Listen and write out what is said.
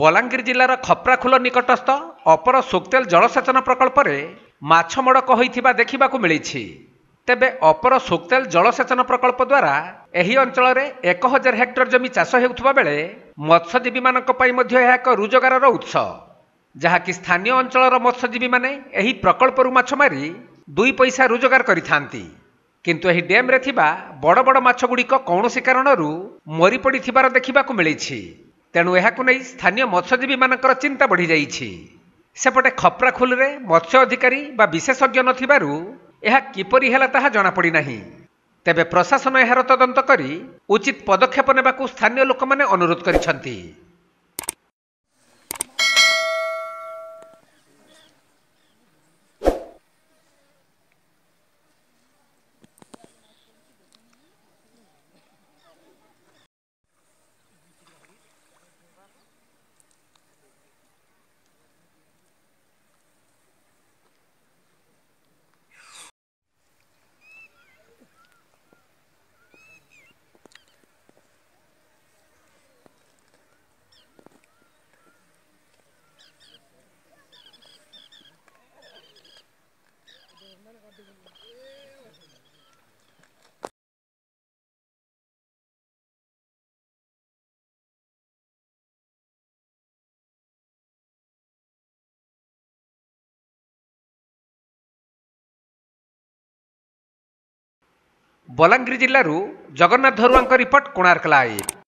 ବଲାଙ୍ଗୀର ଜିଲ୍ଲାର ଖପ୍ରାଖୁଲ ନିକଟସ୍ଥ ଅପର ସୁକ୍ତେଲ ଜଳସେଚନ ପ୍ରକଳ୍ପରେ ମାଛ ମଡ଼କ ହୋଇଥିବା ଦେଖିବାକୁ ମିଳିଛି ତେବେ ଅପର ସୁକ୍ତେଲ ଜଳସେଚନ ପ୍ରକଳ୍ପ ଦ୍ୱାରା ଏହି ଅଞ୍ଚଳରେ ଏକ ହଜାର ହେକ୍ଟର ଜମି ଚାଷ ହେଉଥିବା ବେଳେ ମତ୍ସ୍ୟଜୀବୀମାନଙ୍କ ପାଇଁ ମଧ୍ୟ ଏହା ଏକ ରୋଜଗାରର ଉତ୍ସ ଯାହାକି ସ୍ଥାନୀୟ ଅଞ୍ଚଳର ମତ୍ସ୍ୟଜୀବୀମାନେ ଏହି ପ୍ରକଳ୍ପରୁ ମାଛ ମାରି ଦୁଇ ପଇସା ରୋଜଗାର କରିଥାନ୍ତି କିନ୍ତୁ ଏହି ଡ୍ୟାମ୍ରେ ଥିବା ବଡ଼ ବଡ଼ ମାଛଗୁଡ଼ିକ କୌଣସି କାରଣରୁ ମରିପଡ଼ିଥିବାର ଦେଖିବାକୁ ମିଳିଛି ତେଣୁ ଏହାକୁ ନେଇ ସ୍ଥାନୀୟ ମତ୍ସ୍ୟଜୀବୀମାନଙ୍କର ଚିନ୍ତା ବଢ଼ିଯାଇଛି ସେପଟେ ଖପ୍ରାଖୋଲରେ ମତ୍ସ୍ୟ ଅଧିକାରୀ ବା ବିଶେଷଜ୍ଞ ନଥିବାରୁ ଏହା କିପରି ହେଲା ତାହା ଜଣାପଡ଼ିନାହିଁ ତେବେ ପ୍ରଶାସନ ଏହାର ତଦନ୍ତ କରି ଉଚିତ ପଦକ୍ଷେପ ନେବାକୁ ସ୍ଥାନୀୟ ଲୋକମାନେ ଅନୁରୋଧ କରିଛନ୍ତି ବଲାଙ୍ଗୀର ଜିଲ୍ଲାରୁ ଜଗନ୍ନାଥ ଧରୁଆଙ୍କ ରିପୋର୍ଟ କୋଣାର୍କ ଲାଇଭ୍